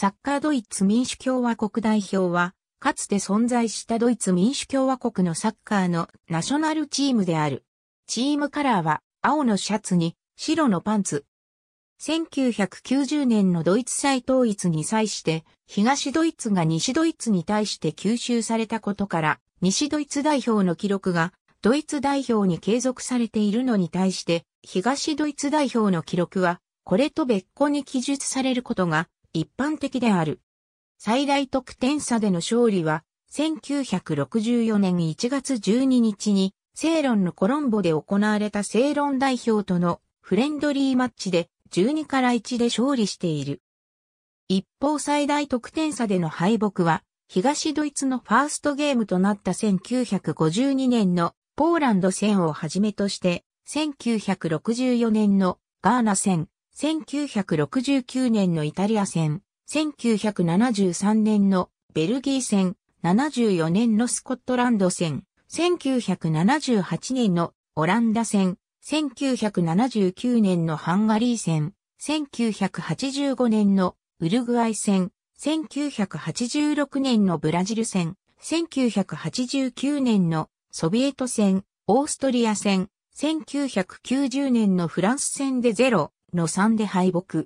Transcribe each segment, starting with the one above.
サッカードイツ民主共和国代表は、かつて存在したドイツ民主共和国のサッカーのナショナルチームである。チームカラーは青のシャツに白のパンツ。1990年のドイツ再統一に際して、東ドイツが西ドイツに対して吸収されたことから、西ドイツ代表の記録がドイツ代表に継続されているのに対して、東ドイツ代表の記録は、これと別個に記述されることが一般的である。最大得点差での勝利は、1964年1月12日に、セーロンのコロンボで行われたセーロン代表とのフレンドリーマッチで12から1で勝利している。一方最大得点差での敗北は、東ドイツのファーストゲームとなった1952年のポーランド戦をはじめとして、1964年のガーナ戦、1969年のイタリア戦、1973年のベルギー戦、74年のスコットランド戦、1978年のオランダ戦、1979年のハンガリー戦、1985年のウルグアイ戦、1986年のブラジル戦、1989年のソビエト戦、オーストリア戦、1990年のフランス戦で0、の3で敗北。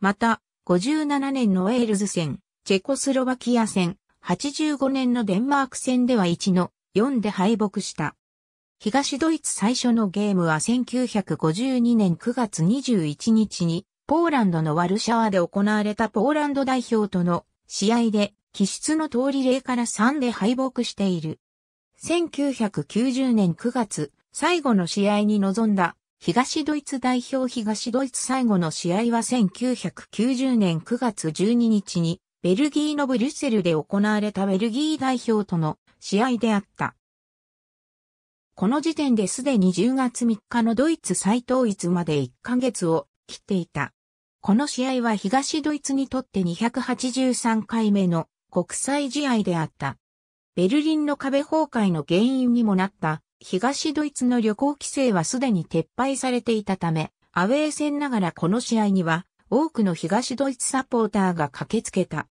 また、57年のウェールズ戦、チェコスロバキア戦、85年のデンマーク戦では1の4で敗北した。東ドイツ最初のゲームは1952年9月21日に、ポーランドのワルシャワで行われたポーランド代表との試合で、気質の通り例から3で敗北している。1990年9月、最後の試合に臨んだ東ドイツ代表東ドイツ最後の試合は1990年9月12日にベルギーのブリュッセルで行われたベルギー代表との試合であった。この時点ですでに10月3日のドイツ再統一まで1ヶ月を切っていた。この試合は東ドイツにとって283回目の国際試合であった。ベルリンの壁崩壊の原因にもなった東ドイツの旅行規制はすでに撤廃されていたため、アウェー戦ながらこの試合には多くの東ドイツサポーターが駆けつけた。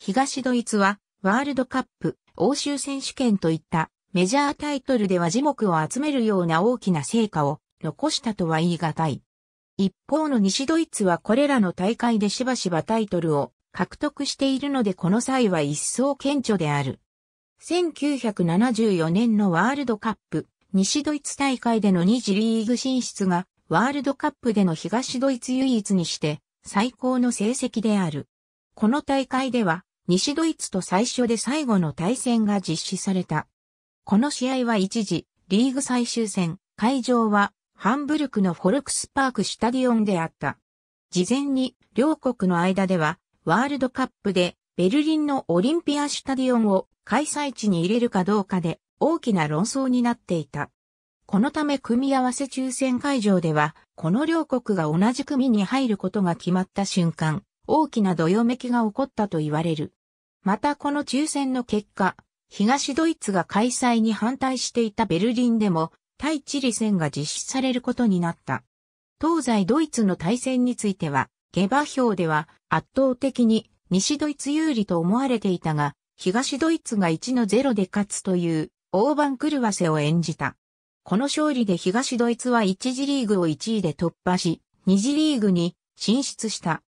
東ドイツはワールドカップ、欧州選手権といったメジャータイトルでは樹木を集めるような大きな成果を残したとは言い難い。一方の西ドイツはこれらの大会でしばしばタイトルを獲得しているのでこの際は一層顕著である。1974年のワールドカップ、西ドイツ大会での2次リーグ進出が、ワールドカップでの東ドイツ唯一にして、最高の成績である。この大会では、西ドイツと最初で最後の対戦が実施された。この試合は一時、リーグ最終戦、会場は、ハンブルクのフォルクスパークシタディオンであった。事前に、両国の間では、ワールドカップでベルリンのオリンピアシュタディオンを開催地に入れるかどうかで大きな論争になっていた。このため組み合わせ抽選会場では、この両国が同じ組に入ることが決まった瞬間、大きなどよめきが起こったと言われる。またこの抽選の結果、東ドイツが開催に反対していたベルリンでも、対チリ戦が実施されることになった。東西ドイツの対戦については、下馬評では圧倒的に西ドイツ有利と思われていたが、東ドイツが1の0で勝つという大番狂わせを演じた。この勝利で東ドイツは1次リーグを1位で突破し、2次リーグに進出した。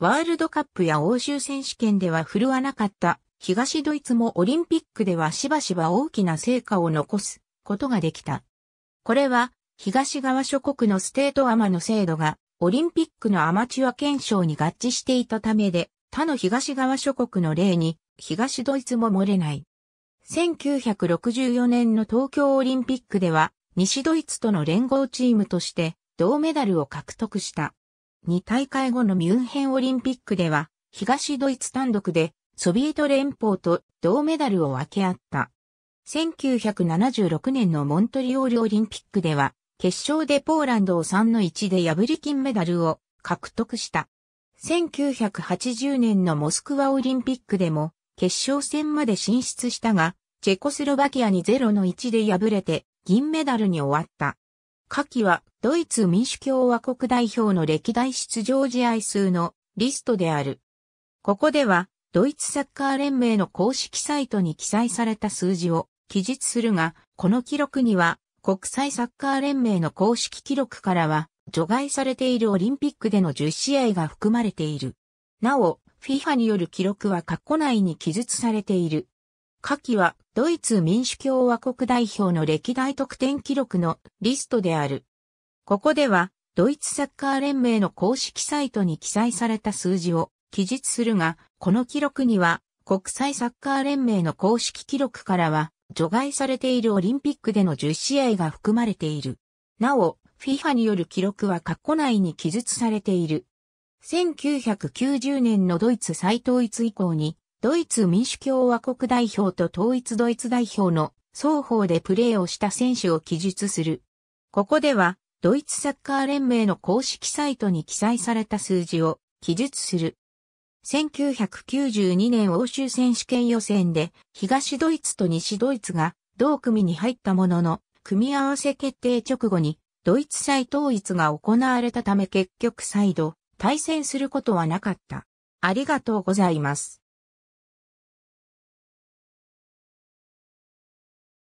ワールドカップや欧州選手権では振るわなかった東ドイツもオリンピックではしばしば大きな成果を残すことができた。これは東側諸国のステートアマの制度がオリンピックのアマチュア検証に合致していたためで他の東側諸国の例に、東ドイツも漏れない。1964年の東京オリンピックでは、西ドイツとの連合チームとして銅メダルを獲得した。2大会後のミュンヘンオリンピックでは、東ドイツ単独でソビエト連邦と銅メダルを分け合った。1976年のモントリオールオリンピックでは、決勝でポーランドを3の1で破り金メダルを獲得した。1980年のモスクワオリンピックでも決勝戦まで進出したが、チェコスロバキアに0の1で敗れて銀メダルに終わった。下記はドイツ民主共和国代表の歴代出場試合数のリストである。ここではドイツサッカー連盟の公式サイトに記載された数字を記述するが、この記録には国際サッカー連盟の公式記録からは除外されているオリンピックでの10試合が含まれている。なお、FIFA による記録は過去内に記述されている。下記はドイツ民主共和国代表の歴代得点記録のリストである。ここではドイツサッカー連盟の公式サイトに記載された数字を記述するが、この記録には国際サッカー連盟の公式記録からは除外されているオリンピックでの10試合が含まれている。なお、FIFA による記録は括弧内に記述されている。1990年のドイツ再統一以降に、ドイツ民主共和国代表と統一ドイツ代表の双方でプレーをした選手を記述する。ここでは、ドイツサッカー連盟の公式サイトに記載された数字を記述する。1992年欧州選手権予選で東ドイツと西ドイツが同組に入ったものの組み合わせ決定直後にドイツ再統一が行われたため結局再度対戦することはなかった。ありがとうございます。